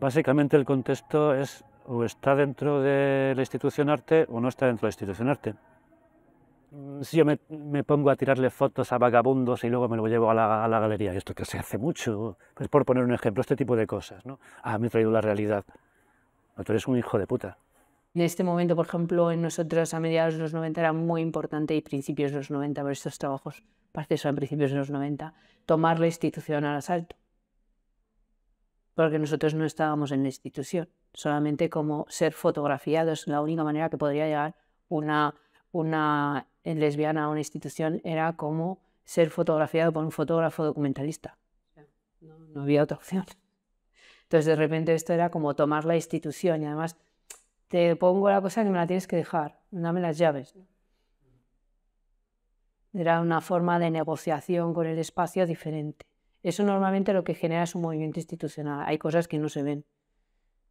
Básicamente el contexto es o está dentro de la institución arte o no está dentro de la institución arte. Mm, si yo me, pongo a tirarle fotos a vagabundos y luego me lo llevo a la, galería, esto que se hace mucho, es pues por poner un ejemplo, este tipo de cosas, ¿no? Ah, me he traído la realidad. No, tú eres un hijo de puta. En este momento, por ejemplo, en nosotros a mediados de los 90 era muy importante y principios de los 90, por estos trabajos, parte eso en principios de los 90, tomar la institución al asalto porque nosotros no estábamos en la institución, solamente como ser fotografiados. La única manera que podría llegar una, una eh, lesbiana a una institución era como ser fotografiado por un fotógrafo documentalista. No, no había otra opción. Entonces, de repente, esto era como tomar la institución y además te pongo la cosa que me la tienes que dejar, dame las llaves. Era una forma de negociación con el espacio diferente. Eso normalmente lo que genera es un movimiento institucional. Hay cosas que no se ven,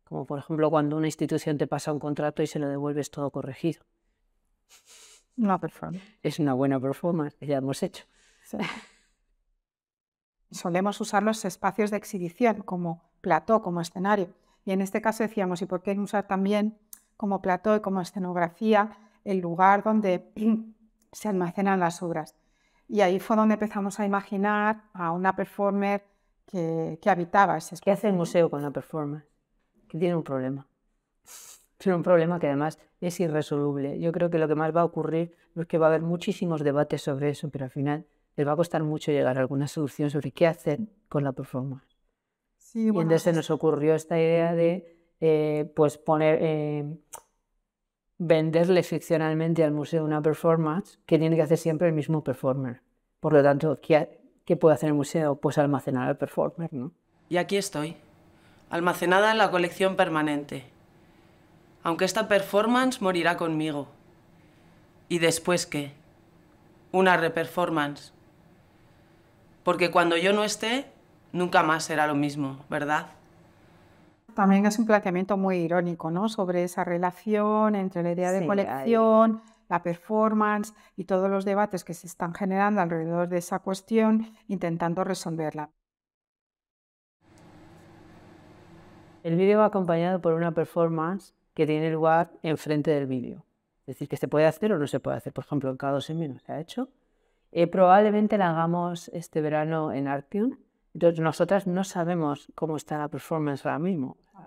como por ejemplo cuando una institución te pasa un contrato y se lo devuelves todo corregido. Una Es una buena performance que ya hemos hecho. Solemos usar los espacios de exhibición como plató, como escenario. Y en este caso decíamos, ¿y por qué no usar también como plató y como escenografía el lugar donde se almacenan las obras? Y ahí fue donde empezamos a imaginar a una performer que, habitaba ese espacio. ¿Qué hace el museo con la performer? Que tiene un problema. Tiene un problema que además es irresoluble. Yo creo que lo que más va a ocurrir es que va a haber muchísimos debates sobre eso, pero al final les va a costar mucho llegar a alguna solución sobre qué hacer con la performance. Sí, y entonces se nos ocurrió esta idea de eh, pues poner eh, venderle ficcionalmente al museo una performance que tiene que hacer siempre el mismo performer. Por lo tanto, ¿qué, qué puede hacer el museo? Pues almacenar al performer, ¿no? Y aquí estoy, almacenada en la colección permanente. Aunque esta performance morirá conmigo. ¿Y después qué? Una reperformance. Porque cuando yo no esté, nunca más será lo mismo, ¿verdad? También es un planteamiento muy irónico, ¿no? Sobre esa relación entre la idea de colección, la performance y todos los debates que se están generando alrededor de esa cuestión, intentando resolverla. El vídeo va acompañado por una performance que tiene lugar enfrente del vídeo. Es decir, que se puede hacer o no se puede hacer. Por ejemplo, en cada dos menos se ha hecho. Eh, probablemente la hagamos este verano en artium entonces, nosotras no sabemos cómo está la performance ahora mismo. Ah,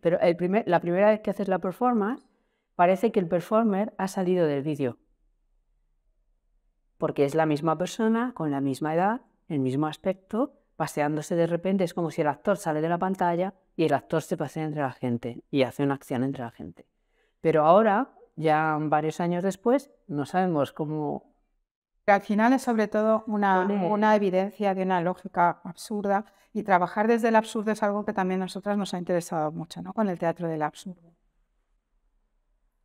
pero primer, la primera vez que haces la performance, parece que el performer ha salido del vídeo. Porque es la misma persona, con la misma edad, el mismo aspecto, paseándose de repente. Es como si el actor sale de la pantalla y el actor se pasea entre la gente y hace una acción entre la gente. Pero ahora, ya varios años después, no sabemos cómo al final es sobre todo una, evidencia de una lógica absurda y trabajar desde el absurdo es algo que también a nosotras nos ha interesado mucho, ¿no? Con el teatro del absurdo.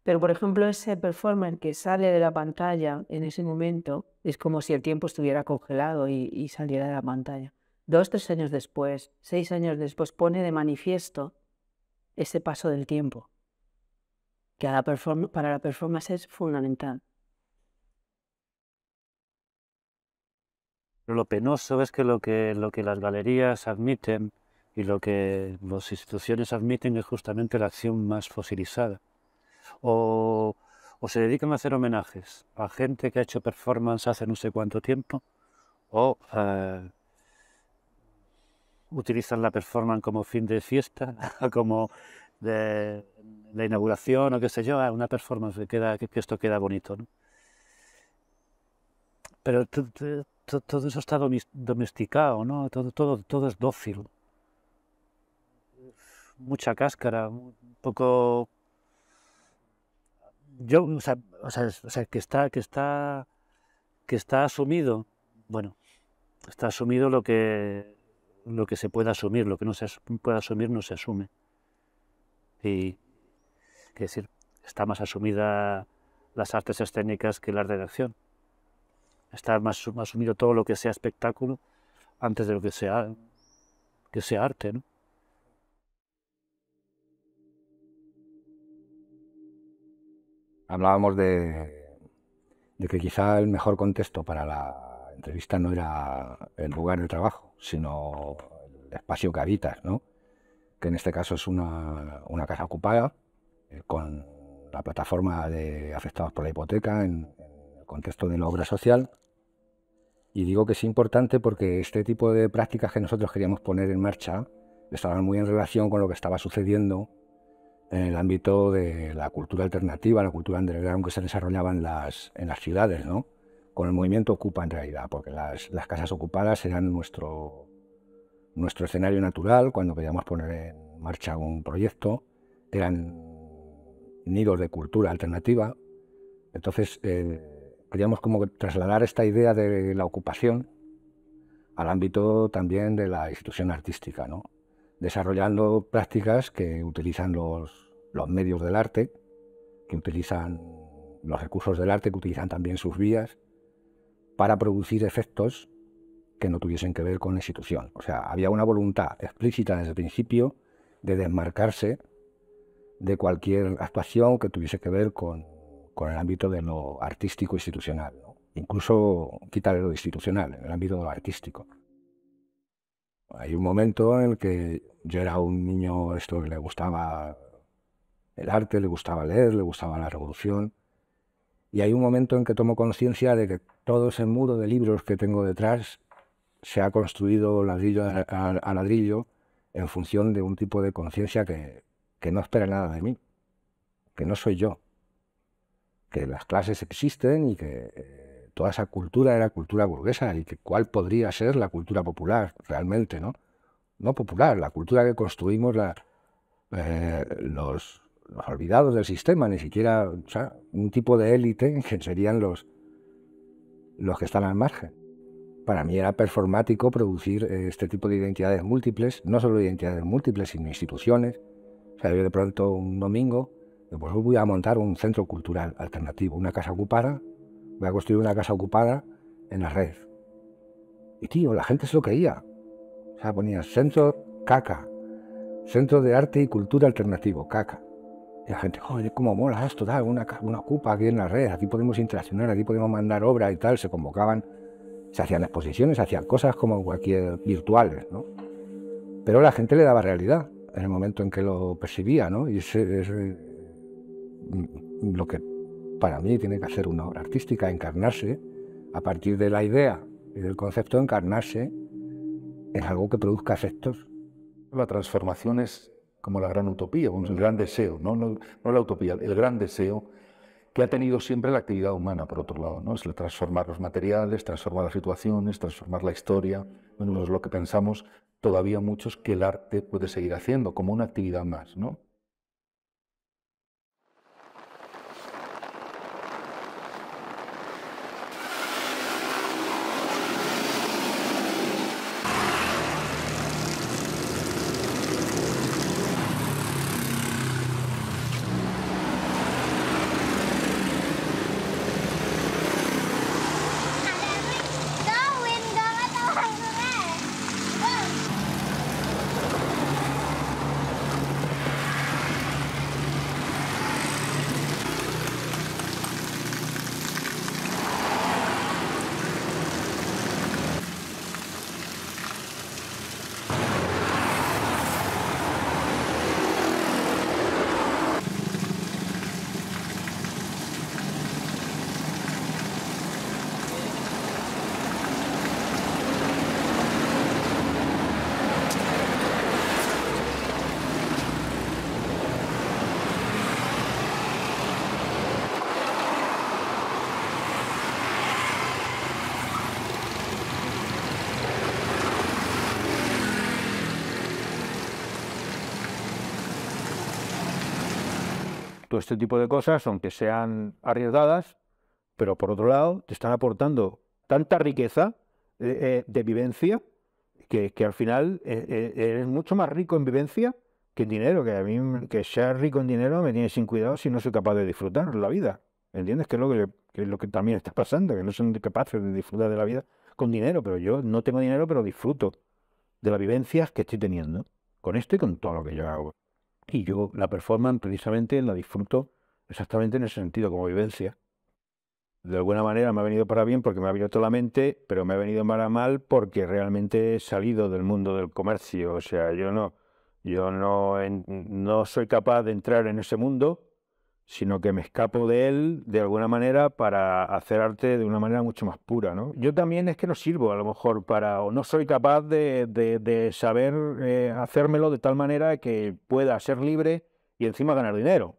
Pero, por ejemplo, ese performer que sale de la pantalla en ese momento es como si el tiempo estuviera congelado y, saliera de la pantalla. Dos, tres años después, seis años después, pone de manifiesto ese paso del tiempo, que para la performance es fundamental. lo penoso es que lo que, lo que las galerías admiten y lo que las instituciones admiten es justamente la acción más fosilizada. O, se dedican a hacer homenajes a gente que ha hecho performance hace no sé cuánto tiempo, o eh, utilizan la performance como fin de fiesta, como de la inauguración o qué sé yo, una performance que, que esto queda bonito. ¿no? Pero todo eso está domesticado, ¿no? Todo, todo, todo es dócil. Mucha cáscara, un poco... Yo, o sea, que, está, que, está, que está asumido, bueno, está asumido lo que, lo que se puede asumir, lo que no se puede asumir no se asume. Y, es decir, está más asumida las artes escénicas que la acción estar más, sumido todo lo que sea espectáculo antes de lo que sea, que sea arte, ¿no? Hablábamos de, que quizá el mejor contexto para la entrevista no era el lugar de trabajo, sino el espacio que habitas, ¿no? que en este caso es una, casa ocupada, eh, con la plataforma de afectados por la hipoteca en, en, el contexto de la obra social, y digo que es importante porque este tipo de prácticas que nosotros queríamos poner en marcha estaban muy en relación con lo que estaba sucediendo en el ámbito de la cultura alternativa, la cultura underground que se desarrollaba en las, en las ciudades, ¿no? con el movimiento Ocupa en realidad, porque las, las casas ocupadas eran nuestro, nuestro escenario natural cuando queríamos poner en marcha un proyecto, eran nidos de cultura alternativa. Entonces, eh, Podríamos como trasladar esta idea de la ocupación al ámbito también de la institución artística, desarrollando prácticas que utilizan los, los medios del arte, que utilizan los recursos del arte, que utilizan también sus vías, para producir efectos que no tuviesen que ver con la institución. O sea, había una voluntad explícita desde el principio de desmarcarse de cualquier actuación que tuviese que ver con con el ámbito de lo artístico institucional, incluso quitar lo institucional, en el ámbito de lo artístico. Hay un momento en el que yo era un niño, esto que le gustaba el arte, le gustaba leer, le gustaba la revolución, y hay un momento en que tomo conciencia de que todo ese muro de libros que tengo detrás se ha construido ladrillo a ladrillo en función de un tipo de conciencia que no espera nada de mí, que no soy yo, que las clases existen y que eh, toda esa cultura era cultura burguesa y que cuál podría ser la cultura popular realmente, ¿no? No popular, la cultura que construimos eh, los, olvidados del sistema, ni siquiera un tipo de élite que serían los, los que están al margen. Para mí era performático producir eh, este tipo de identidades múltiples, no solo identidades múltiples, sino instituciones. O sea, de pronto un domingo pues voy a montar un centro cultural alternativo, una casa ocupada, voy a construir una casa ocupada en la red. Y tío, la gente se lo creía. O sea, ponía centro caca, centro de arte y cultura alternativo, caca. Y la gente, joder, cómo mola esto, tal, una, una ocupa aquí en la red, aquí podemos interaccionar, aquí podemos mandar obra y tal, se convocaban, se hacían exposiciones, se hacían cosas como cualquier virtuales, ¿no? Pero la gente le daba realidad en el momento en que lo percibía, ¿no? Y ese, lo que para mí tiene que hacer una obra artística, encarnarse, a partir de la idea y del concepto, encarnarse es algo que produzca efectos. La transformación es como la gran utopía, un gran deseo, ¿no? No, la utopía, el gran deseo que ha tenido siempre la actividad humana, por otro lado, ¿no? Es transformar los materiales, transformar las situaciones, transformar la historia. es lo que pensamos todavía muchos que el arte puede seguir haciendo como una actividad más, ¿no? este tipo de cosas, aunque sean arriesgadas, pero por otro lado te están aportando tanta riqueza eh, eh, de, vivencia que, al final eh, eres mucho más rico en vivencia que en dinero, que a mí que sea rico en dinero me tiene sin cuidado si no soy capaz de disfrutar la vida. ¿Entiendes? Que es lo que, que lo que también está pasando, que no son capaces de disfrutar de la vida con dinero, pero yo no tengo dinero, pero disfruto de las vivencias que estoy teniendo, con esto y con todo lo que yo hago. Y yo la performan precisamente la disfruto exactamente en ese sentido, como vivencia. De alguna manera me ha venido para bien porque me ha abierto la mente, pero me ha venido para mal porque realmente he salido del mundo del comercio. O sea, yo no, yo no, no soy capaz de entrar en ese mundo sino que me escapo de él de alguna manera para hacer arte de una manera mucho más pura. ¿no? Yo también es que no sirvo a lo mejor para, o no soy capaz de, de, saber eh, hacérmelo de tal manera que pueda ser libre y encima ganar dinero.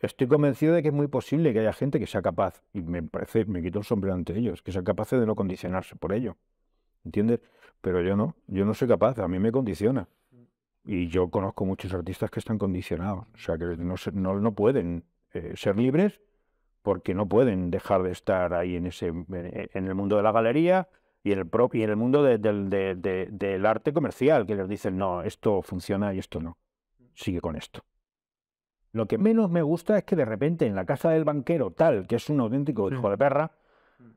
Estoy convencido de que es muy posible que haya gente que sea capaz, y me parece, me quito el sombrero ante ellos, que sea capaz de no condicionarse por ello. ¿Entiendes? Pero yo no, yo no soy capaz, a mí me condiciona. Mm. Y yo conozco muchos artistas que están condicionados, o sea, que no, no, no pueden eh, ser libres porque no pueden dejar de estar ahí en, ese, en el mundo de la galería y en el, pro, y en el mundo del arte comercial, que les dicen, no, esto funciona y esto no. Mm. Sigue con esto. Lo que menos me gusta es que de repente en la casa del banquero tal, que es un auténtico hijo de perra,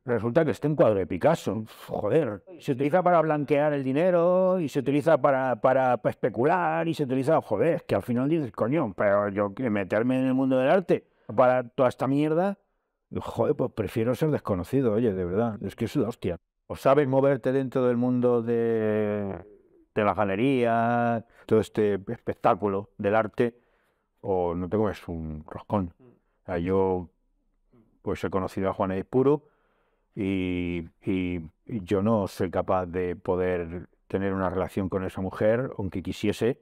Resulta que está en cuadro de Picasso. Joder. Se utiliza para blanquear el dinero y se utiliza para, para, especular y se utiliza, joder, que al final dices, coño, pero yo meterme en el mundo del arte para toda esta mierda, joder, pues prefiero ser desconocido, oye, de verdad. Es que es la hostia. O sabes moverte dentro del mundo de, de la galería, todo este espectáculo del arte, o no tengo comes un roscón. Mm. O yo pues he conocido a Juan Edipuro y, yo no soy capaz de poder tener una relación con esa mujer, aunque quisiese,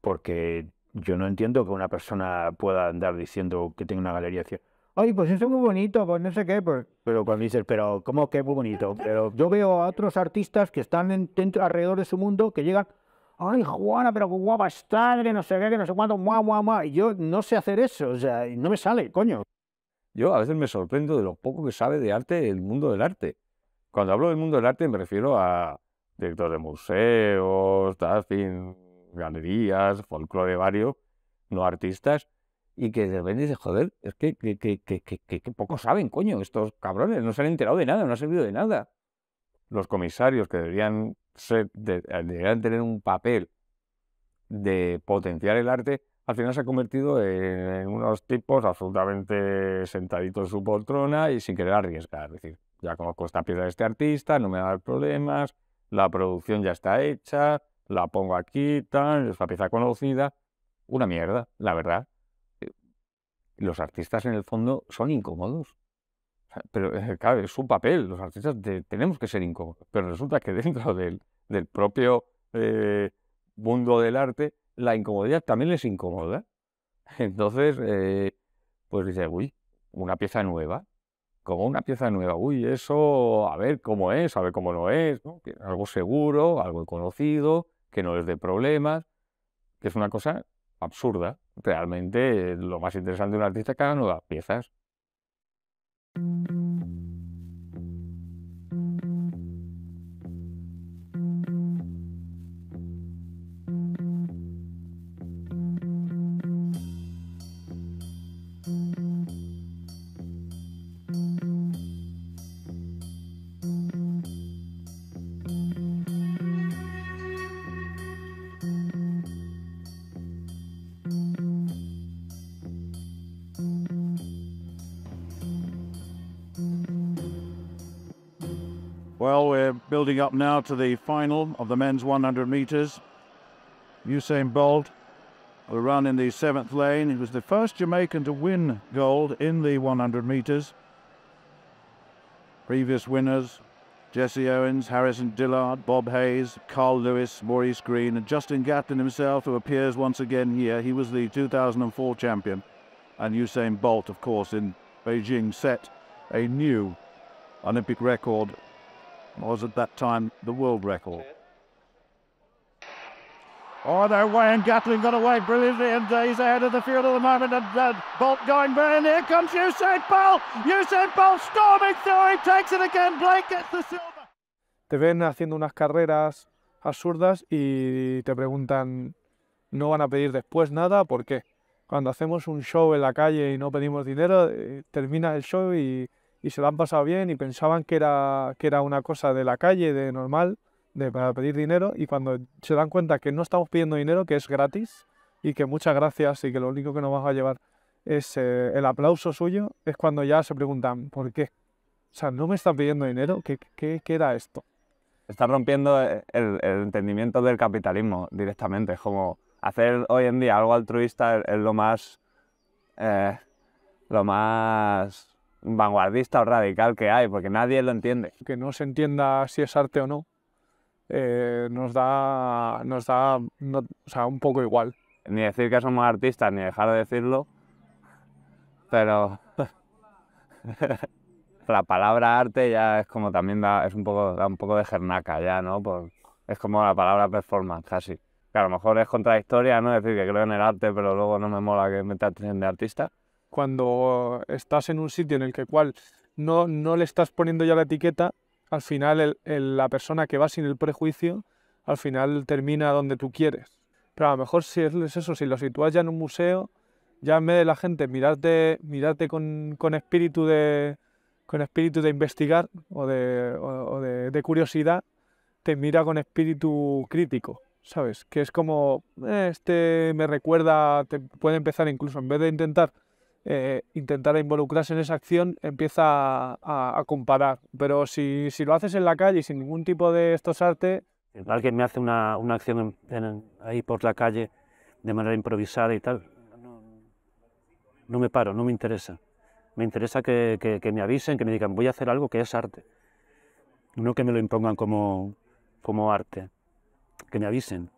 porque yo no entiendo que una persona pueda andar diciendo que tiene una galería decir, ay, pues eso es muy bonito, pues no sé qué, pues... Pero cuando dices, pero ¿cómo que es muy bonito? Pero yo veo a otros artistas que están dentro, alrededor de su mundo, que llegan, ay, Juana, pero qué guapa está, que no sé qué, que no sé cuánto, mua, mua, mua. Y yo no sé hacer eso, o sea, no me sale, coño. Yo a veces me sorprendo de lo poco que sabe de arte el mundo del arte. Cuando hablo del mundo del arte me refiero a directores de museos, fin, galerías, folclore varios, no artistas, y que de repente joder, es que, que, que, poco saben, coño, estos cabrones, no se han enterado de nada, no han servido de nada. Los comisarios que deberían, deberían tener un papel de potenciar el arte, al final se ha convertido en unos tipos absolutamente sentaditos en su poltrona y sin querer arriesgar. Es decir, ya conozco esta pieza de este artista, no me va a dar problemas, la producción ya está hecha, la pongo aquí, tan, es una pieza conocida. Una mierda, la verdad. Los artistas en el fondo son incómodos. Pero eh, claro, es su papel, los artistas tenemos que ser incómodos. Pero resulta que dentro del, propio eh, mundo del arte la incomodidad también les incomoda. Entonces, eh, pues dice, uy, una pieza nueva, como una pieza nueva, uy, eso, a ver cómo es, a ver cómo no es, algo seguro, algo conocido, que no es de problemas, que es una cosa absurda. Realmente eh, lo más interesante de un artista es que haga nuevas piezas. Well, we're building up now to the final of the men's 100 metres. Usain Bolt will run in the seventh lane. He was the first Jamaican to win gold in the 100 metres. Previous winners, Jesse Owens, Harrison Dillard, Bob Hayes, Carl Lewis, Maurice Green, and Justin Gatlin himself, who appears once again here. He was the 2004 champion. And Usain Bolt, of course, in Beijing set a new Olympic record was at that time the world record. Oh no way, and Gatling got away brilliantly, and uh, he's ahead of the field at the moment. And uh, Bolt going by, and here comes Usain Bolt. Usain Bolt storming through, he takes it again. Blake gets the silver. Te ven haciendo unas carreras absurdas y te preguntan, no van a pedir después nada, ¿por qué? Cuando hacemos un show en la calle y no pedimos dinero, eh, termina el show y y se lo han pasado bien y pensaban que era, que era una cosa de la calle, de normal, para pedir dinero y cuando se dan cuenta que no estamos pidiendo dinero, que es gratis y que muchas gracias y que lo único que nos vas a llevar es eh, el aplauso suyo, es cuando ya se preguntan, ¿por qué? O sea, ¿no me están pidiendo dinero? ¿Qué, qué, era esto? Está rompiendo eh, el, entendimiento del capitalismo directamente. Es como hacer hoy en día algo altruista es, lo más... Eh, lo más vanguardista o radical que hay, porque nadie lo entiende. Que no se entienda si es arte o no, eh, nos da, nos da o sea, un poco igual. Ni decir que somos artistas, ni dejar de decirlo, pero la palabra arte ya es como también da, es un poco, da un poco de jernaca ya, ¿no? es como la palabra performance casi. Que a lo mejor es contradictoria, ¿no? decir, que creo en el arte, pero luego no me mola que me traten de artista cuando estás en un sitio en el que cual no, no le estás poniendo ya la etiqueta, al final el, la persona que va sin el prejuicio, al final termina donde tú quieres. Pero a lo mejor si es eso, si lo sitúas ya en un museo, ya en vez de la gente mirarte, mirarte con, con espíritu de con espíritu de investigar o de, o, de, curiosidad, te mira con espíritu crítico, ¿sabes? Que es como, eh, este me recuerda, te puede empezar incluso, en vez de intentar eh, intentar involucrarse en esa acción, empieza a, comparar. Pero si, lo haces en la calle y sin ningún tipo de estos artes... Alguien me hace una, una acción ahí por la calle de manera improvisada y tal, no, me paro, no me interesa. Me interesa que, me avisen, que me digan, voy a hacer algo que es arte. No que me lo impongan como, como arte. Que me avisen,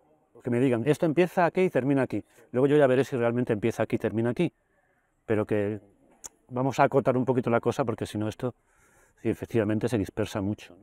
que me digan, esto empieza aquí y termina aquí. Luego yo ya veré si realmente empieza aquí y termina aquí pero que vamos a acotar un poquito la cosa porque si no esto efectivamente se dispersa mucho.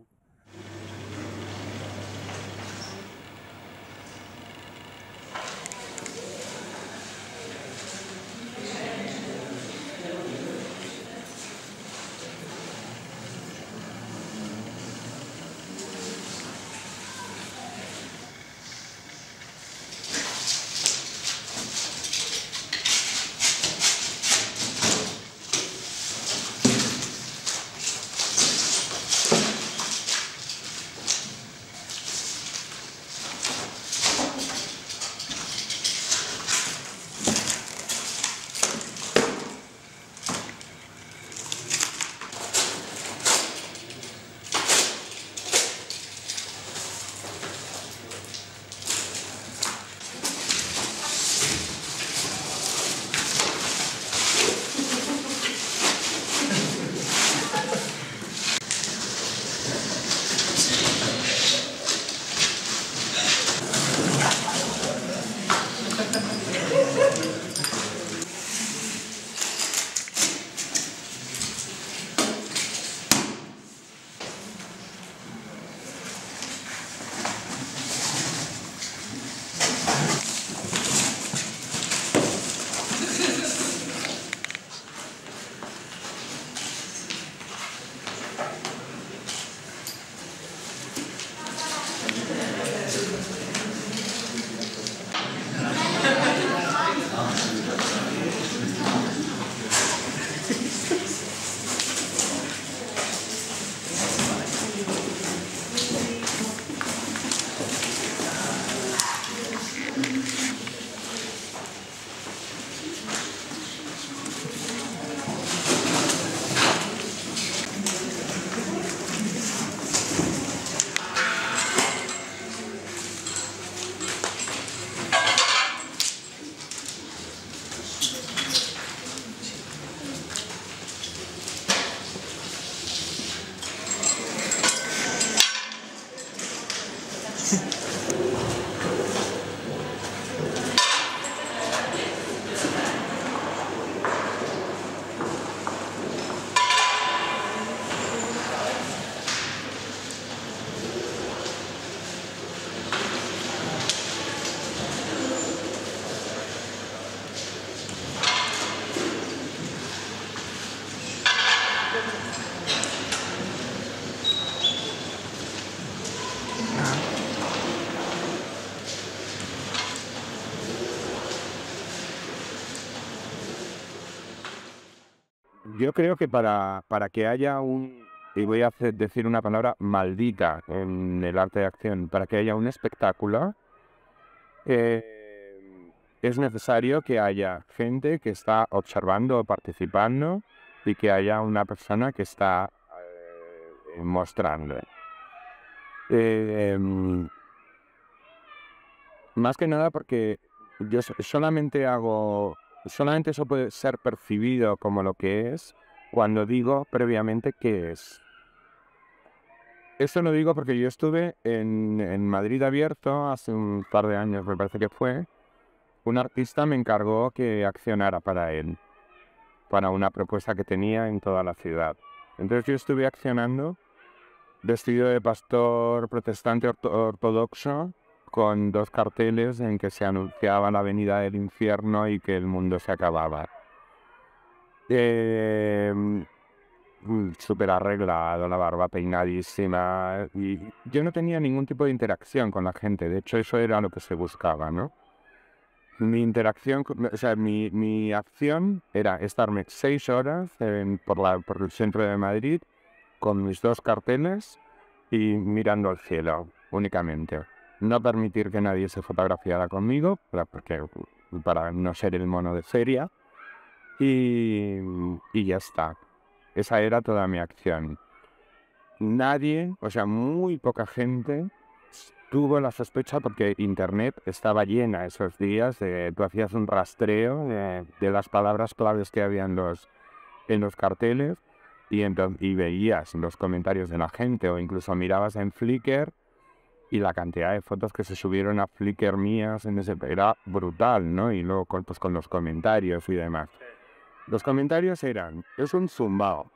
yo creo que para, que haya un, y voy a decir una palabra maldita en el arte de acción, para que haya un espectáculo, eh, es necesario que haya gente que está observando o participando y que haya una persona que está eh, mostrando. Em, más que nada porque yo solamente hago Solamente eso puede ser percibido como lo que es cuando digo previamente qué es. Eso lo digo porque yo estuve en, en, Madrid abierto hace un par de años, me parece que fue. Un artista me encargó que accionara para él, para una propuesta que tenía en toda la ciudad. Entonces yo estuve accionando vestido de pastor protestante ortodoxo con dos carteles en que se anunciaba la venida del infierno y que el mundo se acababa. Eh, súper arreglado, la barba peinadísima. Y yo no tenía ningún tipo de interacción con la gente. De hecho, eso era lo que se buscaba, ¿no? Mi interacción, o sea, mi, mi acción era estarme seis horas por, la, por el centro de Madrid con mis dos carteles y mirando al cielo únicamente no permitir que nadie se fotografiara conmigo, porque, para no ser el mono de feria, y, y ya está. Esa era toda mi acción. Nadie, o sea, muy poca gente tuvo la sospecha porque Internet estaba llena esos días, tú hacías un rastreo de, las palabras claves que había en los, en los carteles y, entonces, y veías los comentarios de la gente o incluso mirabas en Flickr y la cantidad de fotos que se subieron a Flickr mías en ese, era brutal, ¿no? Y luego con, pues, con los comentarios y demás. Los comentarios eran, es un zumbao,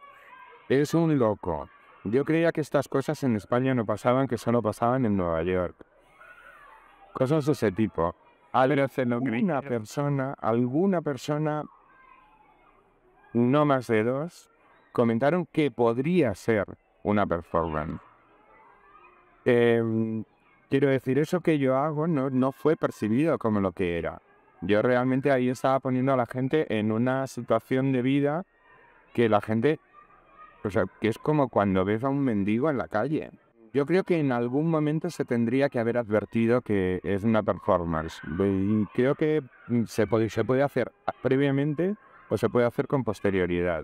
es un loco. Yo creía que estas cosas en España no pasaban, que solo pasaban en Nueva York. Cosas de ese tipo. Alguna persona, alguna persona, no más de dos, comentaron que podría ser una performance. Em, quiero decir, eso que yo hago no, fue percibido como lo que era. Yo realmente ahí estaba poniendo a la gente en una situación de vida que la gente, o sea, que es como cuando ves a un mendigo en la calle. Yo creo que en algún momento se tendría que haber advertido que es una performance. creo que mm, se se puede hacer ah, previamente o se puede hacer con posterioridad.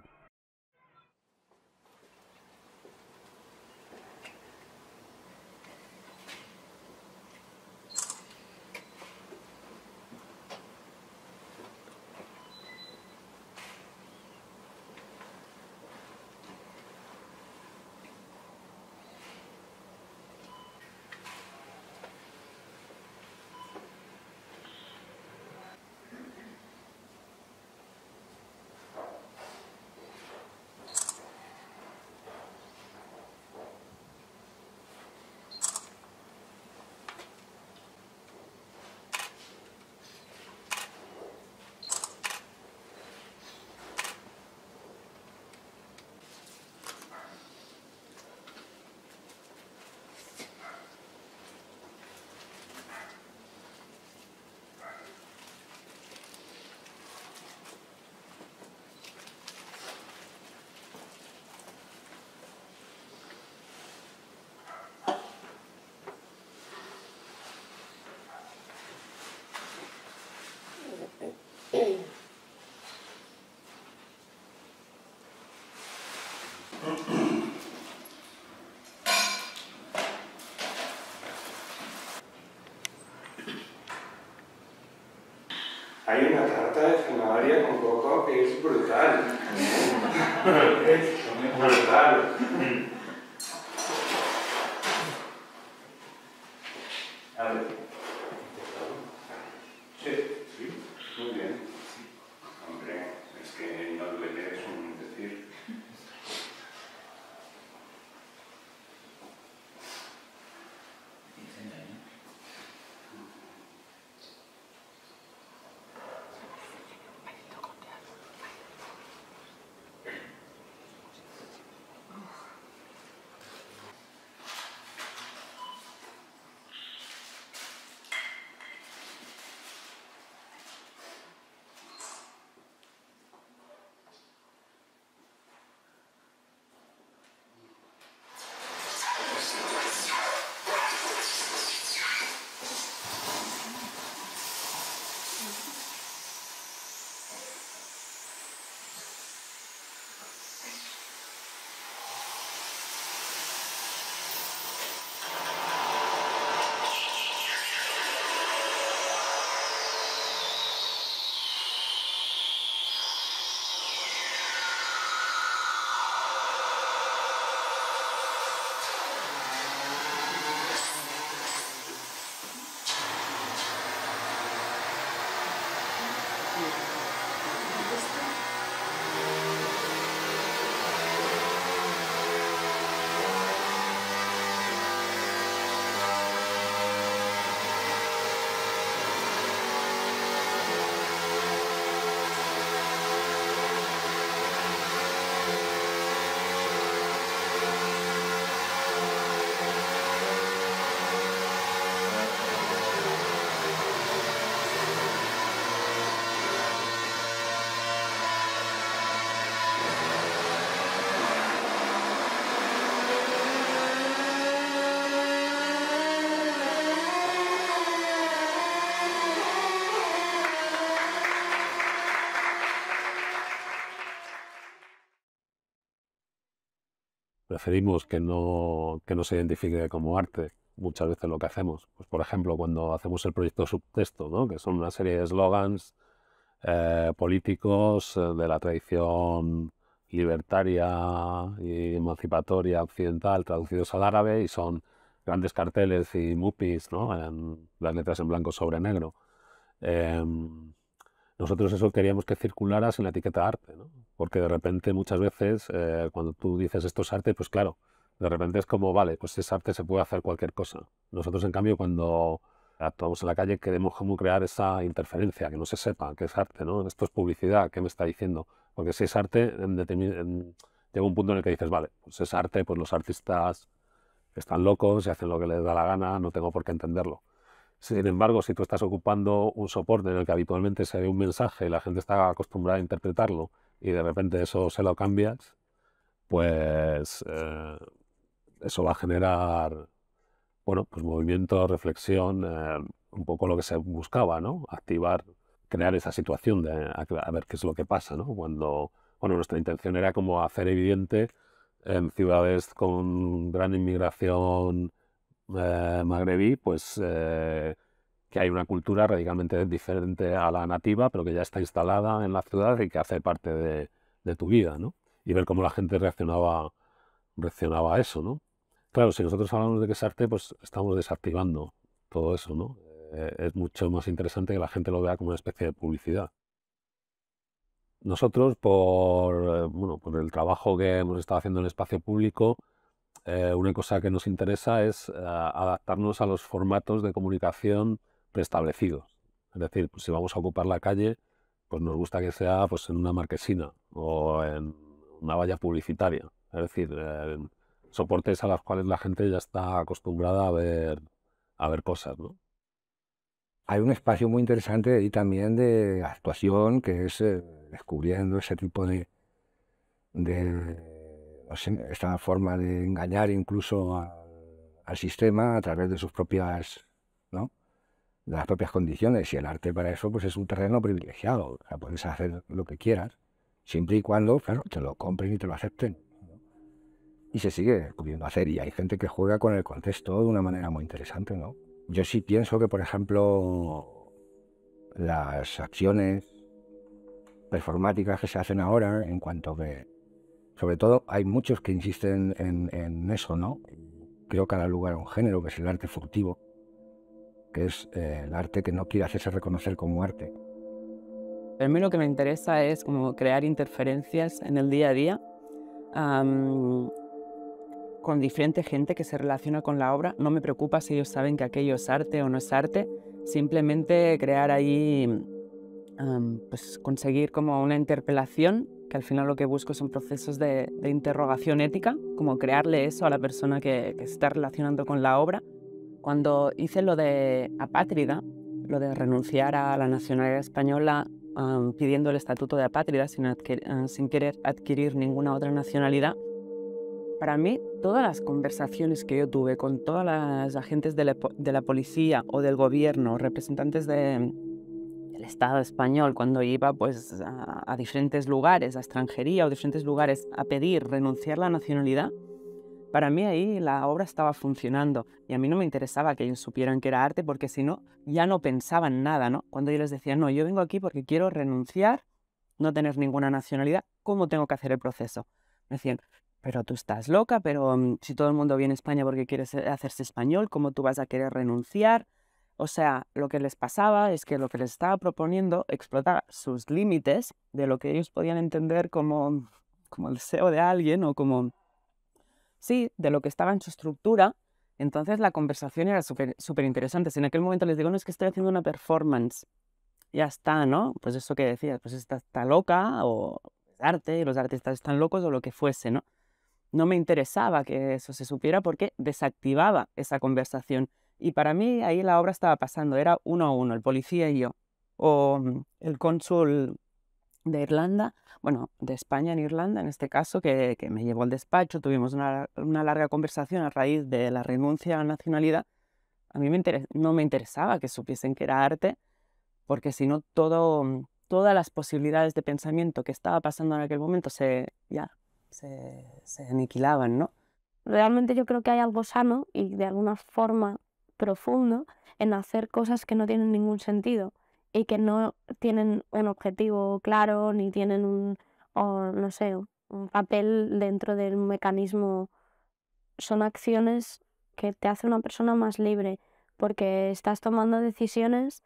Hay una tarta de zanahoria con coco que es brutal. es brutal. decimos que no, que no se identifique como arte muchas veces lo que hacemos. Pues, por ejemplo, cuando hacemos el proyecto Subtexto, ¿no? que son una serie de eslogans eh, políticos eh, de la tradición libertaria y emancipatoria occidental traducidos al árabe y son grandes carteles y mupis, ¿no? las letras en blanco sobre negro. Em, nosotros eso queríamos que circularas en la etiqueta arte, ¿no? porque de repente muchas veces eh, cuando tú dices esto es arte, pues claro, de repente es como, vale, pues es arte, se puede hacer cualquier cosa. Nosotros en cambio cuando actuamos en la calle queremos como crear esa interferencia, que no se sepa que es arte, ¿no? Esto es publicidad, ¿qué me está diciendo? Porque si es arte, llega un punto en el que dices, vale, pues es arte, pues los artistas están locos y hacen lo que les da la gana, no tengo por qué entenderlo. Sin embargo, si tú estás ocupando un soporte en el que habitualmente se ve un mensaje y la gente está acostumbrada a interpretarlo y de repente eso se lo cambias, pues eh, eso va a generar, bueno, pues movimiento, reflexión, eh, un poco lo que se buscaba, ¿no? Activar, crear esa situación de a, ver qué es lo que pasa, ¿no? Cuando, bueno, nuestra intención era como hacer evidente en ciudades con gran inmigración, eh, magrebí, pues eh, que hay una cultura radicalmente diferente a la nativa, pero que ya está instalada en la ciudad y que hace parte de, tu vida, ¿no? Y ver cómo la gente reaccionaba, reaccionaba a eso, ¿no? Claro, si nosotros hablamos de que es arte, pues estamos desactivando todo eso, ¿no? Eh, es mucho más interesante que la gente lo vea como una especie de publicidad. Nosotros, por, bueno, por el trabajo que hemos estado haciendo en el espacio público, eh, una cosa que nos interesa es eh, adaptarnos a los formatos de comunicación preestablecidos. Es decir, pues, si vamos a ocupar la calle, pues nos gusta que sea pues, en una marquesina o en una valla publicitaria. Es decir, soportes a los cuales la gente ya está acostumbrada a ver, a ver cosas. Hay un espacio muy interesante ahí también de actuación que es eh, descubriendo ese tipo de esta forma de engañar incluso al sistema a través de sus propias, ¿no? de las propias condiciones. Y el arte para eso pues es un terreno privilegiado. puedes hacer lo que quieras, siempre y cuando, claro, te lo compren y te lo acepten. Y se sigue pudiendo hacer. Y hay gente que juega con el contexto de una manera muy interesante. ¿no? Yo sí pienso que, por ejemplo, las acciones performáticas que se hacen ahora en cuanto que sobre todo hay muchos que insisten en, eso, ¿no? Creo que cada lugar un género, que es el arte furtivo, que es eh, el arte que no quiere hacerse reconocer como arte. A mí lo que me interesa es como crear interferencias en el día a día con diferente gente que se relaciona con la obra. No me preocupa si ellos saben que aquello es arte o no es arte, simplemente crear ahí Em, pues conseguir como una interpelación, que al final lo que busco son procesos de, interrogación ética, como crearle eso a la persona que, está relacionando con la obra. Cuando hice lo de apátrida, lo de renunciar a la nacionalidad española em, pidiendo el estatuto de apátrida sin, eh, sin querer adquirir ninguna otra nacionalidad, para mí, todas las conversaciones que yo tuve con todas las agentes de la policía o del gobierno, representantes de, Estado español cuando iba pues, a, diferentes lugares, a extranjería o diferentes lugares, a pedir renunciar la nacionalidad, para mí ahí la obra estaba funcionando y a mí no me interesaba que ellos supieran que era arte porque si no, ya no pensaban nada, ¿no? Cuando yo les decía, no, yo vengo aquí porque quiero renunciar, no tener ninguna nacionalidad, ¿cómo tengo que hacer el proceso? Me decían, pero tú estás loca, pero mm, si todo el mundo viene a España porque quiere eh, hacerse español, ¿cómo tú vas a querer renunciar? O sea, lo que les pasaba es que lo que les estaba proponiendo explotaba sus límites de lo que ellos podían entender como, el deseo de alguien o como, sí, de lo que estaba en su estructura. Entonces la conversación era súper interesante. Si en aquel momento les digo, no es que estoy haciendo una performance, ya está, ¿no? Pues eso que decías, pues está, está loca o es arte y los artistas están locos o lo que fuese, ¿no? No me interesaba que eso se supiera porque desactivaba esa conversación y para mí ahí la obra estaba pasando, era uno a uno, el policía y yo, o mm, el cónsul de Irlanda, bueno, de España en Irlanda, en este caso, que, que me llevó al despacho, tuvimos una, una, larga conversación a raíz de la renuncia a la nacionalidad. A mí me no me interesaba que supiesen que era arte, porque si no, mm, todas las posibilidades de pensamiento que estaba pasando en aquel momento se, ya, se, se aniquilaban, ¿no? Realmente yo creo que hay algo sano y de alguna forma profundo en hacer cosas que no tienen ningún sentido y que no tienen un objetivo claro ni tienen un, no sé, un papel dentro del mecanismo. Son acciones que te hacen una persona más libre porque estás tomando decisiones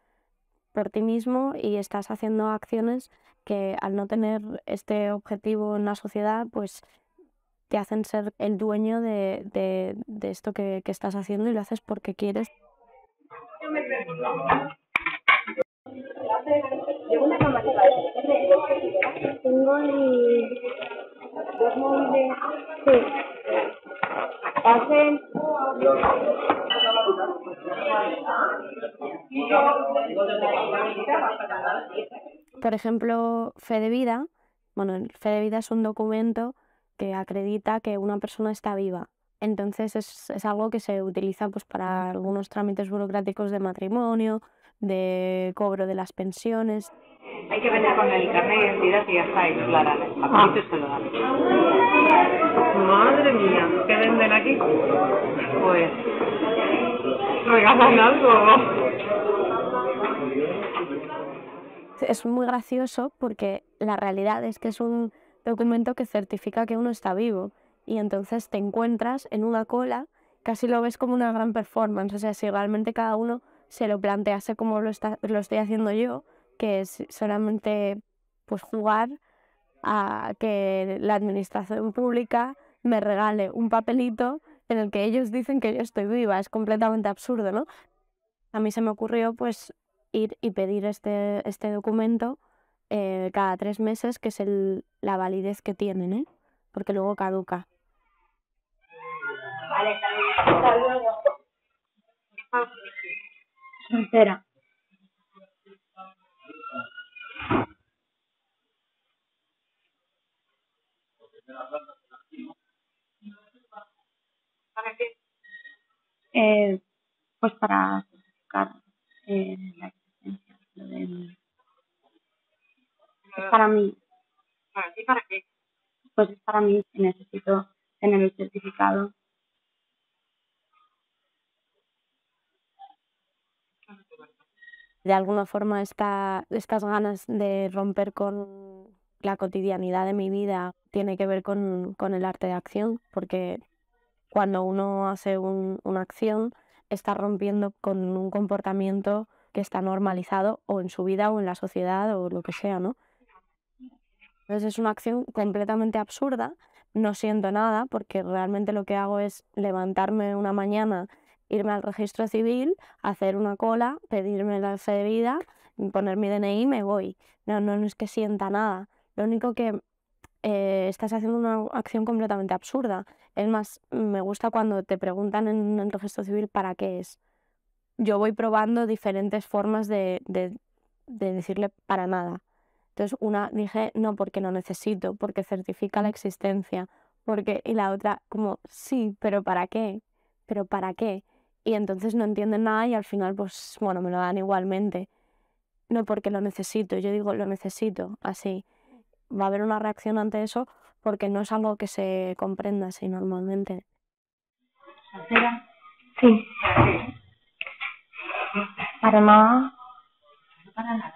por ti mismo y estás haciendo acciones que al no tener este objetivo en la sociedad, pues te hacen ser el dueño de, esto que, estás haciendo y lo haces porque quieres. Por ejemplo, Fe de Vida. Bueno, Fe de Vida es un documento que acredita que una persona está viva. Entonces es, es algo que se utiliza pues, para algunos trámites burocráticos de matrimonio, de cobro de las pensiones. Hay que vender con el carnet de identidad y ya está, ahí, Clara. Ah. Madre mía, ¿qué venden aquí? Pues. Regalan algo. Es muy gracioso porque la realidad es que es un documento que certifica que uno está vivo. Y entonces te encuentras en una cola, casi lo ves como una gran performance. O sea, si realmente cada uno se lo plantease como lo, estoy haciendo yo, que es solamente pues jugar a que la administración pública me regale un papelito en el que ellos dicen que yo estoy viva. Es completamente absurdo, ¿no? A mí se me ocurrió pues ir y pedir este, este documento eh, cada tres meses, que es el, la validez que tienen, ¿eh? porque luego caduca. Vale, hasta ah, ¿Para qué? Eh, pues para certificar eh, la existencia del es para mí. ¿Para para qué? Pues es para mí que necesito tener el certificado. De alguna forma esta, estas ganas de romper con la cotidianidad de mi vida tiene que ver con, con el arte de acción, porque cuando uno hace un, una acción está rompiendo con un comportamiento que está normalizado o en su vida o en la sociedad o lo que sea, ¿no? es una acción completamente absurda, no siento nada porque realmente lo que hago es levantarme una mañana, irme al registro civil, hacer una cola, pedirme la fe de vida, mm, poner mi DNI y me voy. No, no, es que sienta nada. Lo único que eh, estás haciendo una acción completamente absurda. Es más, me gusta cuando te preguntan en el registro civil para qué es. Yo voy probando diferentes formas de decirle para nada. Entonces una dije, no, porque no necesito, porque certifica la mm. existencia, porque, y la otra, como, sí, pero ¿para qué? ¿Pero para qué? Y entonces no entienden nada y al final, pues, bueno, me lo dan igualmente. No porque lo necesito, yo digo, lo necesito, así. Va a haber una reacción ante eso porque no es algo que se comprenda así normalmente. Sí. ¿Para nada? Para nada.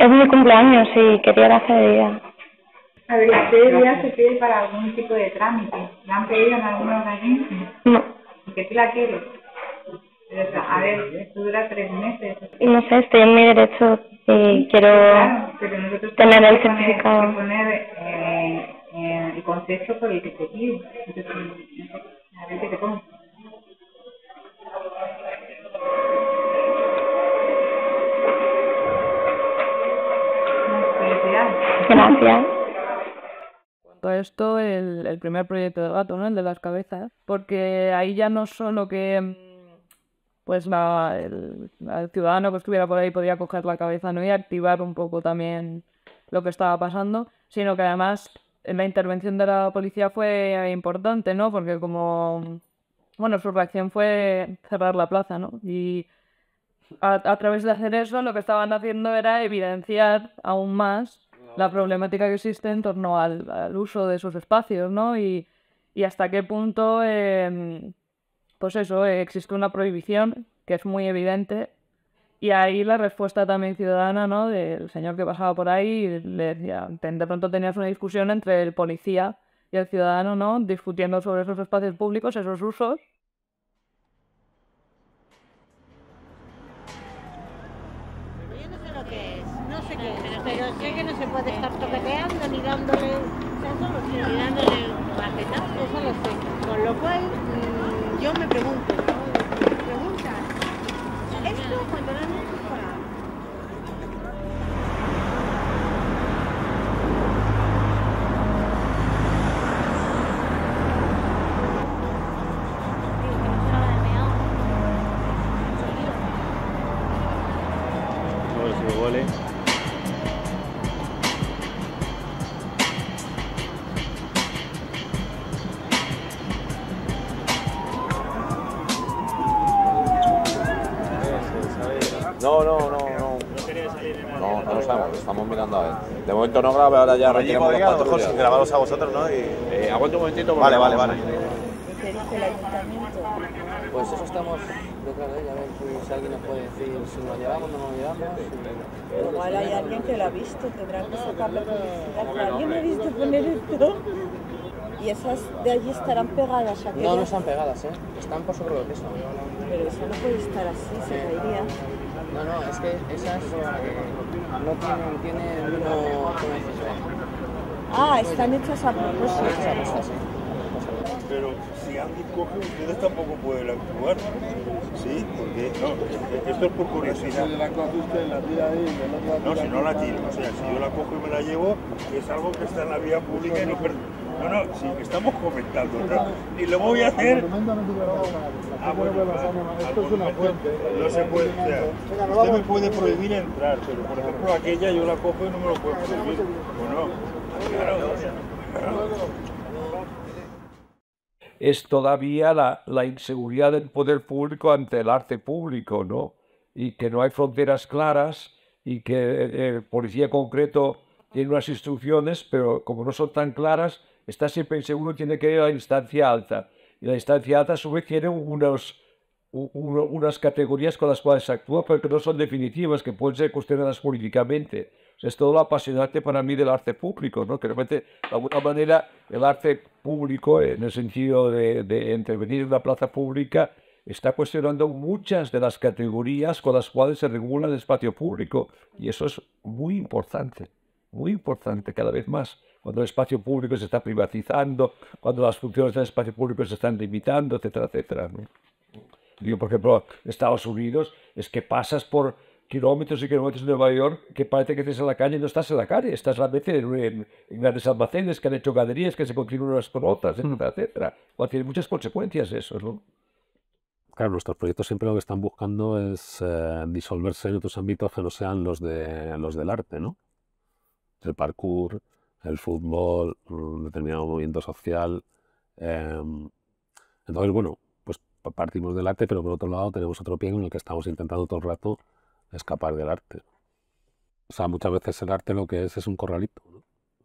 Es mi cumpleaños y quería la cedida. A ver, ¿ustedes cedida se pide para algún tipo de trámite? ¿La han pedido en alguna años. No. Que qué la quieres? a ver, esto dura tres meses. No sé, estoy en mi derecho y quiero tener el certificado. Poner, eh, eh, el concepto por el que te a ver qué te pongo. cuanto A esto, el, primer proyecto de gato, ¿no? El de las cabezas. Porque ahí ya no solo que mm, pues el, ciudadano que estuviera por ahí podía coger la cabeza ¿no? y activar un poco también lo que estaba pasando, sino que además la intervención de la policía fue importante, ¿no? Porque como, bueno, su reacción fue cerrar la plaza, ¿no? Y a través de hacer eso lo que estaban haciendo era evidenciar aún más la problemática que existe en torno al, uso de esos espacios, ¿no? Y, hasta qué punto, em, pues eso, existe una prohibición que es muy evidente. Y ahí la respuesta también ciudadana, ¿no? Del señor que pasaba por ahí le decía, de pronto tenías una discusión entre el policía y el ciudadano, ¿no? Discutiendo sobre esos espacios públicos, esos usos puede estar toqueteando ni dándole, ni dándole baquetazo, eso lo sé. Con lo cual, mm, yo me pregunto, ¿no? Me preguntan, ¿esto cuando lo han hecho para Los goles. estamos mirando a ver. De momento no grabe, ahora ya relleno podría a lo mejor a vosotros, ¿no? Y... Eh, aguante un momentito. Vale, vale, vale. Pues eso estamos detrás de ella, a ver si alguien nos puede decir si lo llevamos, o no nos llevamos. Igual hay alguien que lo ha visto, tendrá que sacarlo la publicidad. ha visto poner esto? ¿Y esas de allí estarán pegadas aquí? No, no están pegadas, ¿eh? Están por sobre lo que son. Pero eso no puede estar así, se caería. No, no, es que esas... Eh, Ah, no tienen, tienen tiene. Ah, están hechas a propósito. Pero si alguien coge, ustedes tampoco pueden actuar. ¿Sí? Porque no, esto es por curiosidad. no, si no la tiro. O sea, si yo la cojo y me la llevo, es algo que está en la vía pública y no perdido. No, no, sí, estamos comentando. ¿no? Y lo voy a hacer. Ah, bueno, Esto es una fuente. No se puede. O sea, usted me puede prohibir entrar, pero por ejemplo aquella yo la cojo y no me lo puedo prohibir. Bueno, claro, claro. Es todavía la, la inseguridad del poder público ante el arte público, ¿no? Y que no hay fronteras claras y que el policía concreto tiene unas instrucciones, pero como no son tan claras, está siempre seguro, tiene que ir a la instancia alta. Y la instancia alta a su vez tiene unas categorías con las cuales actúa, pero que no son definitivas, que pueden ser cuestionadas jurídicamente. es todo lo apasionante para mí del arte público, ¿no? que realmente, de alguna manera, el arte público, en el sentido de, intervenir en la plaza pública, está cuestionando muchas de las categorías con las cuales se regula el espacio público. Y eso es muy importante, muy importante cada vez más cuando el espacio público se está privatizando, cuando las funciones del espacio público se están limitando, etcétera, etcétera. Digo, por ejemplo, Estados Unidos es que pasas por kilómetros y kilómetros de Nueva York que parece que estás en la calle y no estás en la calle, estás a veces en, grandes almacenes que han hecho galerías que se continúan unas con otras, mm. etcétera, etcétera. tiene muchas consecuencias eso, ¿no? Claro, nuestros proyectos siempre lo que están buscando es eh, disolverse en otros ámbitos que no sean los, de, los del arte, ¿no? El parkour, el fútbol, un determinado movimiento social. Em, entonces, bueno, pues partimos del arte, pero por otro lado tenemos otro pie en el que estamos intentando todo el rato escapar del arte. O sea, muchas veces el arte lo que es es un corralito.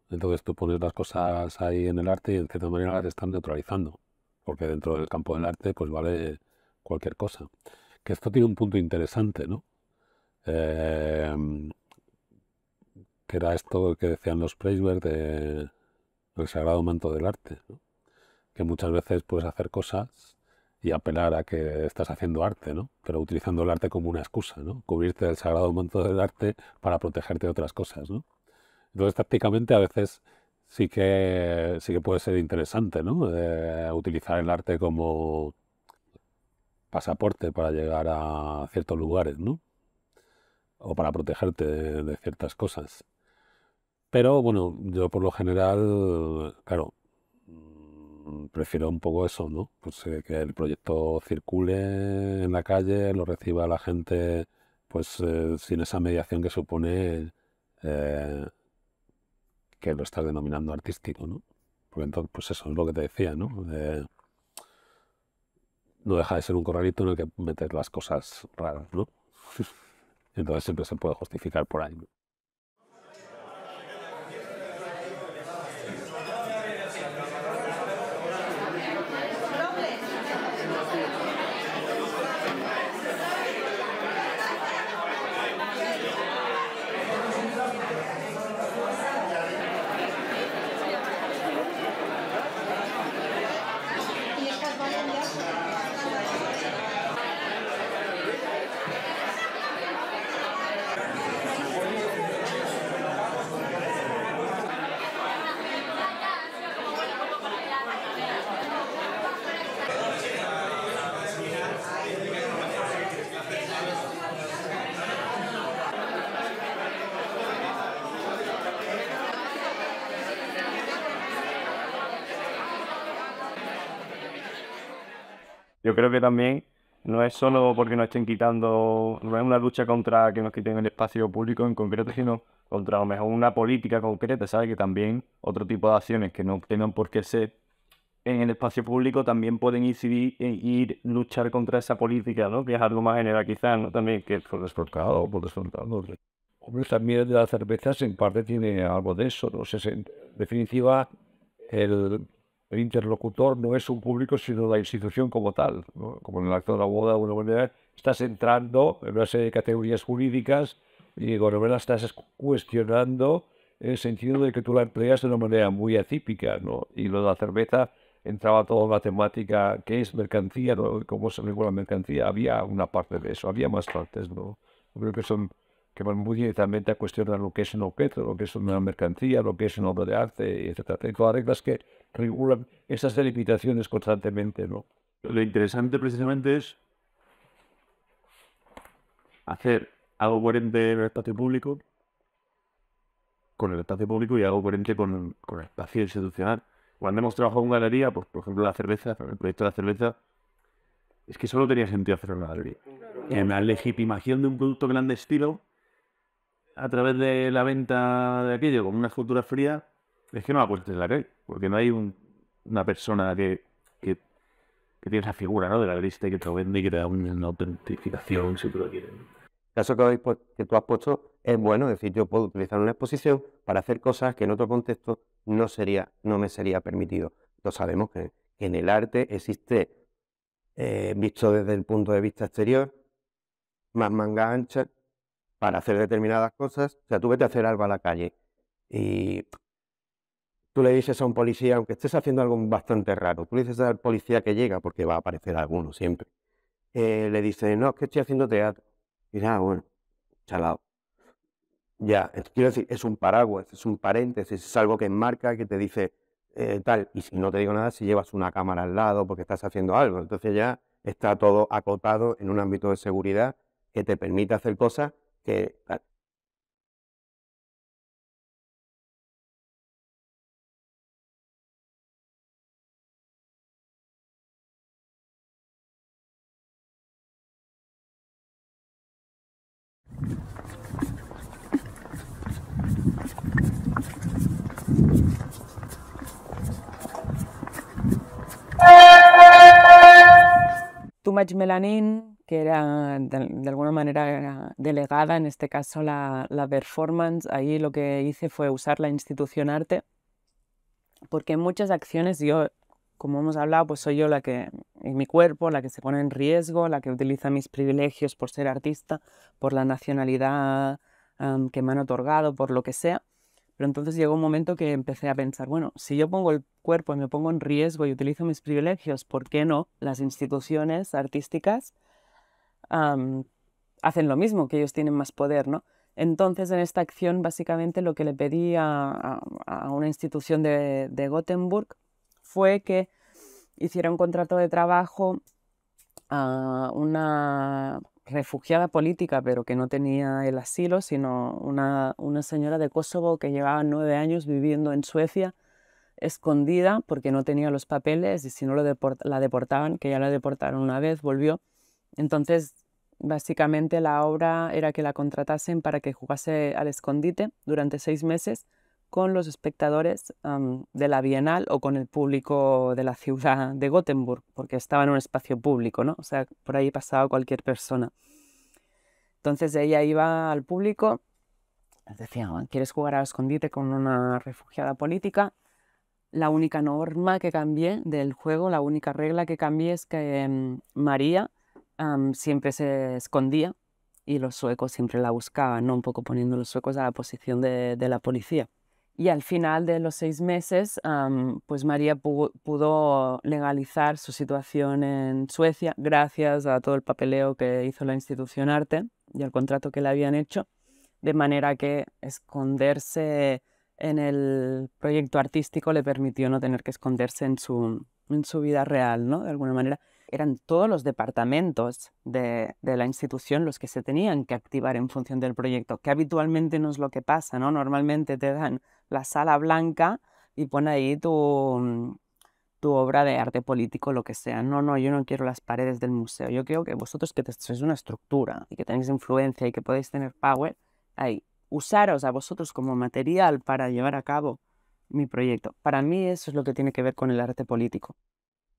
Entonces tú pones las cosas ahí en el arte y en cierta manera las están neutralizando, porque dentro del campo del arte pues vale cualquier cosa. Que esto tiene un punto interesante, ¿no? Em, que era esto que decían los Preisberg de el sagrado manto del arte, que muchas veces puedes hacer cosas y apelar a que estás haciendo arte, ¿no? pero utilizando el arte como una excusa, ¿no? cubrirte del sagrado manto del arte para protegerte de otras cosas. ¿no? Entonces tácticamente a veces sí que, sí que puede ser interesante ¿no? Eh, utilizar el arte como pasaporte para llegar a ciertos lugares, ¿no? o para protegerte de ciertas cosas. Pero bueno, yo por lo general, claro, mm, prefiero un poco eso, ¿no? Pues eh, que el proyecto circule en la calle, lo reciba la gente, pues eh, sin esa mediación que supone eh, que lo estás denominando artístico, ¿no? Porque entonces, pues eso es lo que te decía, ¿no? no deja de ser un corralito en el que metes las cosas raras, ¿no? entonces siempre se puede justificar por ahí, yo creo que también no es solo porque nos estén quitando, no es una lucha contra que nos quiten el espacio público en concreto, sino contra a lo mejor una política concreta, ¿sabes? Que también otro tipo de acciones que no tengan por qué ser en el espacio público también pueden incidir ir luchar contra esa política, ¿no? Que es algo más general quizás, ¿no? También que por o por O Hombre, también de las cervezas en parte tiene algo de eso, ¿no? en definitiva, el el interlocutor no es un público, sino la institución como tal. Como en el acto de la boda, alguna manera, estás entrando en una serie de categorías jurídicas y de alguna estás cuestionando el sentido de que tú la empleas de una manera muy atípica. ¿no? Y lo de la cerveza entraba toda la temática que es mercancía, cómo se regula la mercancía. Había una parte de eso, había más partes. ¿no? Creo que son que muy directamente a cuestionar lo que es un objeto, lo que es una mercancía, lo que es un obra de arte, etc. Hay todas reglas que regulan esas delimitaciones constantemente. ¿no? Lo interesante precisamente es hacer algo coherente en el espacio público, con el espacio público y algo coherente con, el espacio institucional. Cuando hemos trabajado en galería, pues, por ejemplo la cerveza, el proyecto de la cerveza, es que solo tenía sentido hacer una galería. En la legitimación de un producto grande estilo, a través de la venta de aquello con una escultura fría, es que no la porque no hay una persona que, que, tiene esa figura ¿no? de la y que te vende y que te da una autentificación si tú lo quieres. El caso que, tú has puesto es bueno, es decir, yo puedo utilizar una exposición para hacer cosas que en otro contexto no, sería, no me sería permitido. ...lo sabemos que, en el arte existe, eh, visto desde el punto de vista exterior, más manga ancha, para hacer determinadas cosas. O sea, tú vete a hacer algo a la calle y tú le dices a un policía, aunque estés haciendo algo bastante raro, tú le dices al policía que llega, porque va a aparecer alguno siempre, eh, le dices, no, es que estoy haciendo teatro. Y nada, ah, bueno, chalado. Ya, quiero decir, es un paraguas, es un paréntesis, es algo que enmarca, que te dice eh, tal. Y si no te digo nada, si llevas una cámara al lado porque estás haciendo algo. Entonces ya está todo acotado en un ámbito de seguridad que te permite hacer cosas que too much melanin que era de, alguna manera delegada, en este caso la, performance, ahí lo que hice fue usar la institución arte, porque en muchas acciones yo, como hemos hablado, pues soy yo la que, en mi cuerpo, la que se pone en riesgo, la que utiliza mis privilegios por ser artista, por la nacionalidad que me han otorgado, por lo que sea. Pero entonces llegó un momento que empecé a pensar, bueno, si yo pongo el cuerpo y me pongo en riesgo y utilizo mis privilegios, ¿por qué no las instituciones artísticas? hacen lo mismo, que ellos tienen más poder, ¿no? Entonces, en esta acción, básicamente lo que le pedí a, una institución de, de Gothenburg fue que hiciera un contrato de trabajo a una refugiada política, pero que no tenía el asilo, sino una, una, señora de Kosovo que llevaba nueve años viviendo en Suecia, escondida porque no tenía los papeles y si no la deportaban, que ya la deportaron una vez, volvió entonces, básicamente la obra era que la contratasen para que jugase al escondite durante seis meses con los espectadores de la Bienal o con el público de la ciudad de Gothenburg, porque estaba en un espacio público, ¿no? O sea, por ahí pasaba cualquier persona. Entonces ella iba al público, les decía, ah, ¿quieres jugar al escondite con una refugiada política? La única norma que cambié del juego, la única regla que cambié es que em, María, siempre se escondía y los suecos siempre la buscaban, ¿no? un poco poniendo los suecos a la posición de, la policía. Y al final de los seis meses, pues María pudo legalizar su situación en Suecia gracias a todo el papeleo que hizo la institución Arte y al contrato que le habían hecho, de manera que esconderse en el proyecto artístico le permitió no tener que esconderse en su, en su vida real, ¿no? De alguna manera eran todos los departamentos de, la institución los que se tenían que activar en función del proyecto, que habitualmente no es lo que pasa, ¿no? Normalmente te dan la sala blanca y pon ahí tu, mm, tu obra de arte político, lo que sea. No, no, yo no quiero las paredes del museo. Yo creo que vosotros que sois una estructura y que tenéis influencia y que podéis tener power, ahí, usaros a vosotros como material para llevar a cabo mi proyecto. Para mí eso es lo que tiene que ver con el arte político.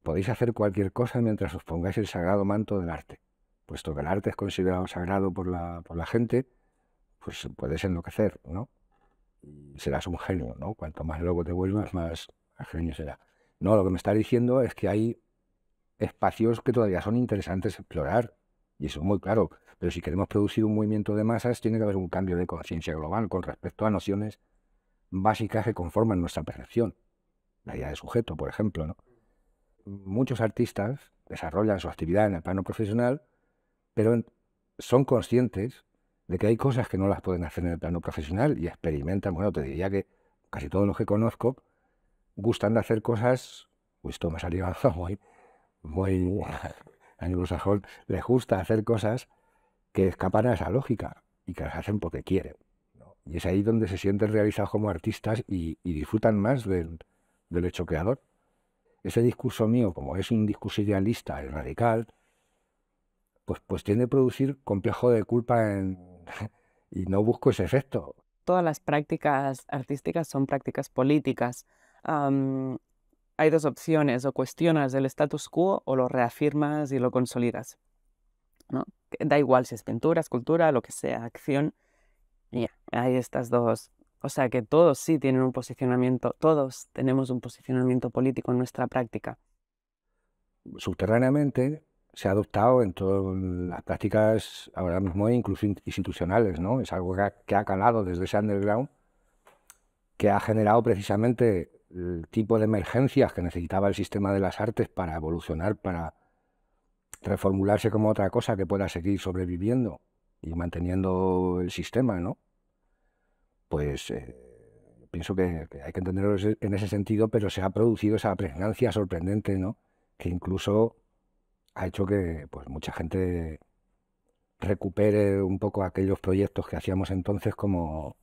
Podéis hacer cualquier cosa mientras os pongáis el sagrado manto del arte. Puesto que el arte es considerado sagrado por la, por la gente, pues puedes enloquecer, ¿no? Serás un genio, ¿no? Cuanto más loco te vuelvas, más genio será. No, lo que me está diciendo es que hay espacios que todavía son interesantes explorar, y eso es muy claro. Pero si queremos producir un movimiento de masas, tiene que haber un cambio de conciencia global con respecto a nociones básicas que conforman nuestra percepción. La idea de sujeto, por ejemplo, ¿no? muchos artistas desarrollan su actividad en el plano profesional, pero son conscientes de que hay cosas que no las pueden hacer en el plano profesional y experimentan. Bueno, te diría que casi todos los que conozco gustan de hacer cosas, esto me salió muy, muy anglosajón, les gusta hacer cosas que escapan a esa lógica y que las hacen porque quieren. Y es ahí donde se sienten realizados como artistas y, disfrutan más del, del hecho creador ese discurso mío, como es un discurso idealista y radical, pues, pues tiende a producir complejo de culpa en... y no busco ese efecto. Todas las prácticas artísticas son prácticas políticas. hay dos opciones, o cuestionas el status quo o lo reafirmas y lo consolidas. ¿no? Da igual si es pintura, escultura, lo que sea, acción. Yeah. hay estas dos o sea que todos sí tienen un posicionamiento, todos tenemos un posicionamiento político en nuestra práctica. Subterráneamente se ha adoptado en todas las prácticas ahora mismo incluso institucionales, ¿no? Es algo que ha, calado desde ese underground, que ha generado precisamente el tipo de emergencias que necesitaba el sistema de las artes para evolucionar, para reformularse como otra cosa que pueda seguir sobreviviendo y manteniendo el sistema, ¿no? pues eh, pienso que, hay que entenderlo en ese sentido, pero se ha producido esa pregnancia sorprendente, ¿no? Que incluso ha hecho que pues, mucha gente recupere un poco aquellos proyectos que hacíamos entonces como,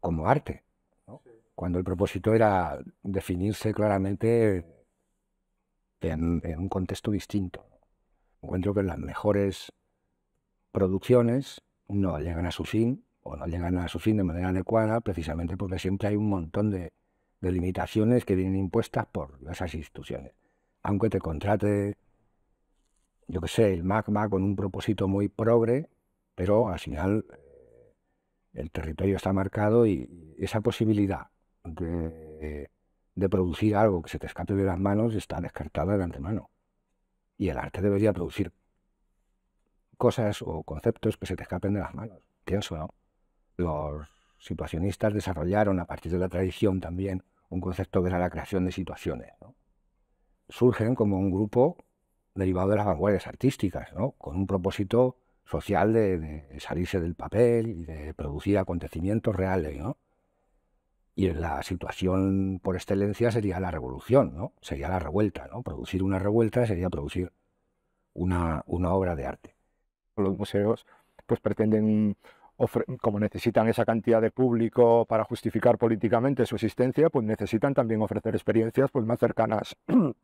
como arte, ¿no? cuando el propósito era definirse claramente en un contexto distinto. Encuentro que las mejores producciones no llegan a su fin o no llegan a su fin de manera adecuada, precisamente porque siempre hay un montón de, limitaciones que vienen impuestas por esas instituciones. Aunque te contrate, yo qué sé, el magma con un propósito muy progre, pero al final eh, el territorio está marcado y esa posibilidad de, de, producir algo que se te escape de las manos está descartada de antemano. Y el arte debería producir cosas o conceptos que se te escapen de las manos, pienso, ¿no? los situacionistas desarrollaron a partir de la tradición también un concepto que era la creación de situaciones. Surgen como un grupo derivado de las vanguardias artísticas, con un propósito social de, salirse del papel y de producir acontecimientos reales. Y la situación por excelencia sería la revolución, ¿no? sería la revuelta. ¿no? Producir una revuelta sería producir una, una obra de arte. Los museos pues pretenden como necesitan esa cantidad de público para justificar políticamente su existencia, pues necesitan también ofrecer experiencias pues, más cercanas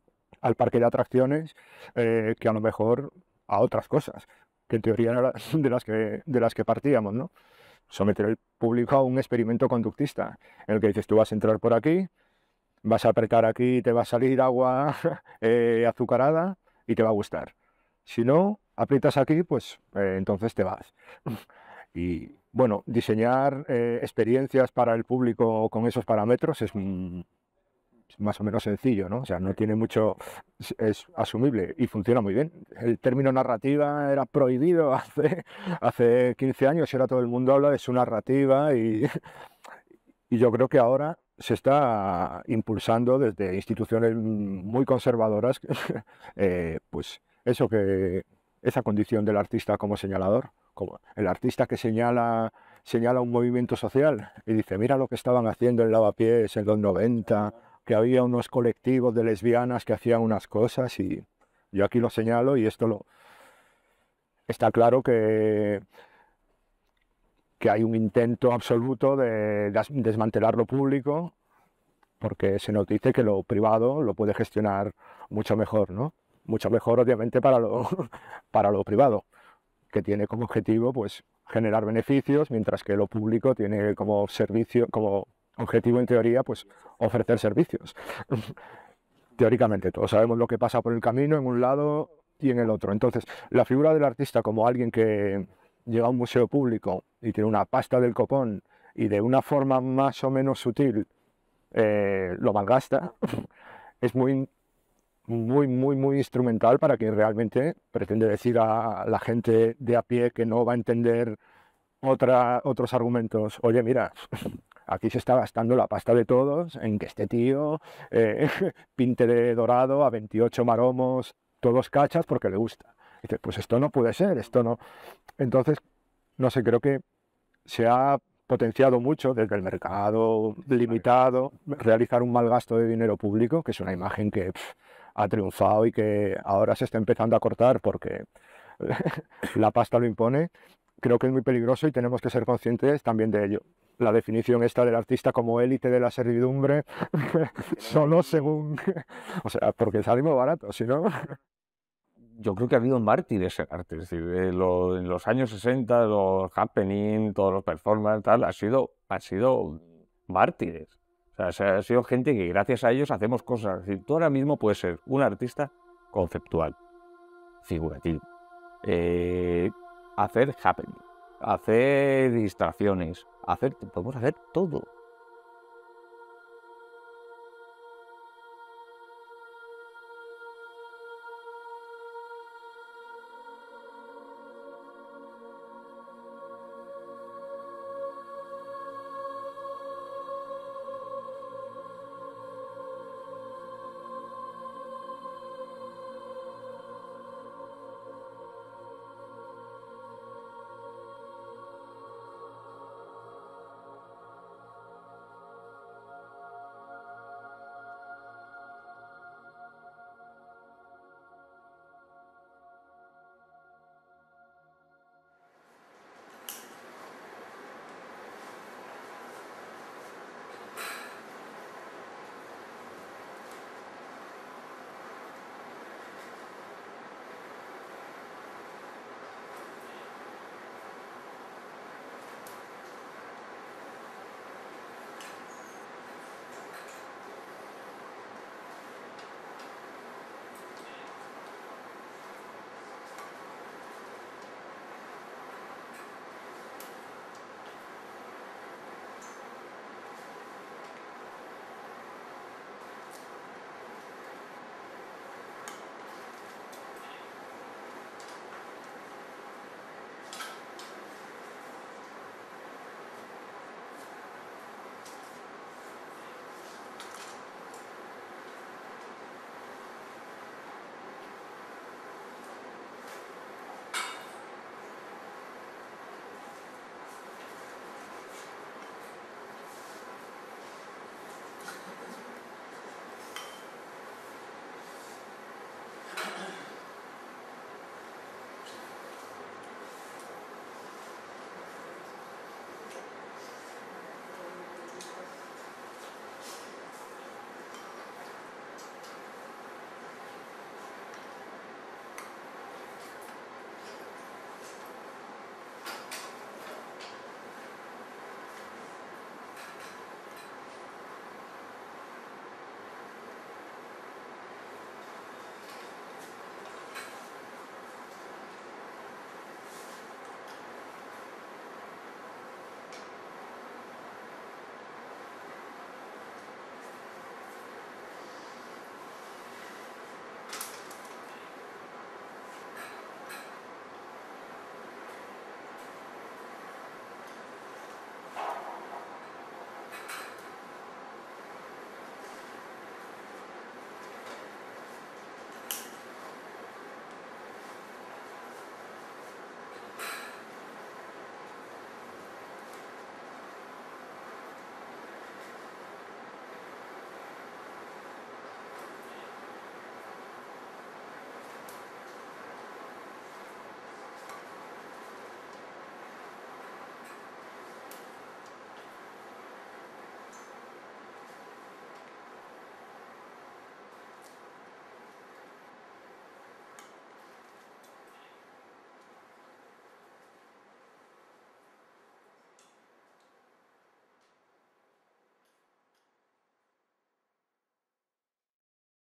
al parque de atracciones eh, que a lo mejor a otras cosas, que en teoría eran de las que, de las que partíamos, ¿no? Someter el público a un experimento conductista, en el que dices, tú vas a entrar por aquí, vas a apretar aquí te va a salir agua eh, azucarada y te va a gustar. Si no, aprietas aquí, pues eh, entonces te vas. Y bueno, diseñar eh, experiencias para el público con esos parámetros es más o menos sencillo, ¿no? O sea, no tiene mucho, es, asumible y funciona muy bien. El término narrativa era prohibido hace, hace 15 años, ahora todo el mundo habla de su narrativa y, y yo creo que ahora se está impulsando desde instituciones muy conservadoras, eh, pues eso que esa condición del artista como señalador como el artista que señala, señala un movimiento social y dice, mira lo que estaban haciendo en Lavapiés en los 90, que había unos colectivos de lesbianas que hacían unas cosas y yo aquí lo señalo y esto lo... Está claro que, que hay un intento absoluto de desmantelar lo público porque se nos dice que lo privado lo puede gestionar mucho mejor, ¿no? Mucho mejor, obviamente, para para lo privado que tiene como objetivo pues, generar beneficios, mientras que lo público tiene como servicio, como objetivo en teoría, pues ofrecer servicios. Teóricamente, todos sabemos lo que pasa por el camino en un lado y en el otro. Entonces, la figura del artista como alguien que llega a un museo público y tiene una pasta del copón y de una forma más o menos sutil eh, lo malgasta, es muy muy, muy, muy instrumental para que realmente pretende decir a la gente de a pie que no va a entender otra, otros argumentos. Oye, mira, aquí se está gastando la pasta de todos en que este tío eh, pinte de dorado a 28 maromos, todos cachas porque le gusta. dice, pues esto no puede ser, esto no. Entonces, no sé, creo que se ha potenciado mucho desde el mercado limitado, realizar un mal gasto de dinero público, que es una imagen que ha triunfado y que ahora se está empezando a cortar porque la pasta lo impone, creo que es muy peligroso y tenemos que ser conscientes también de ello. La definición esta del artista como élite de la servidumbre, solo según... o sea, porque es muy barato, si no... Yo creo que ha habido mártires en arte, es decir, eh, en los años 60, los happening, todos los performances, tal, ha sido, ha sido mártires. O sea, ha sido gente que gracias a ellos hacemos cosas. Es tú ahora mismo puedes ser un artista conceptual, figurativo, eh, hacer happening, hacer distracciones, hacer, podemos hacer todo.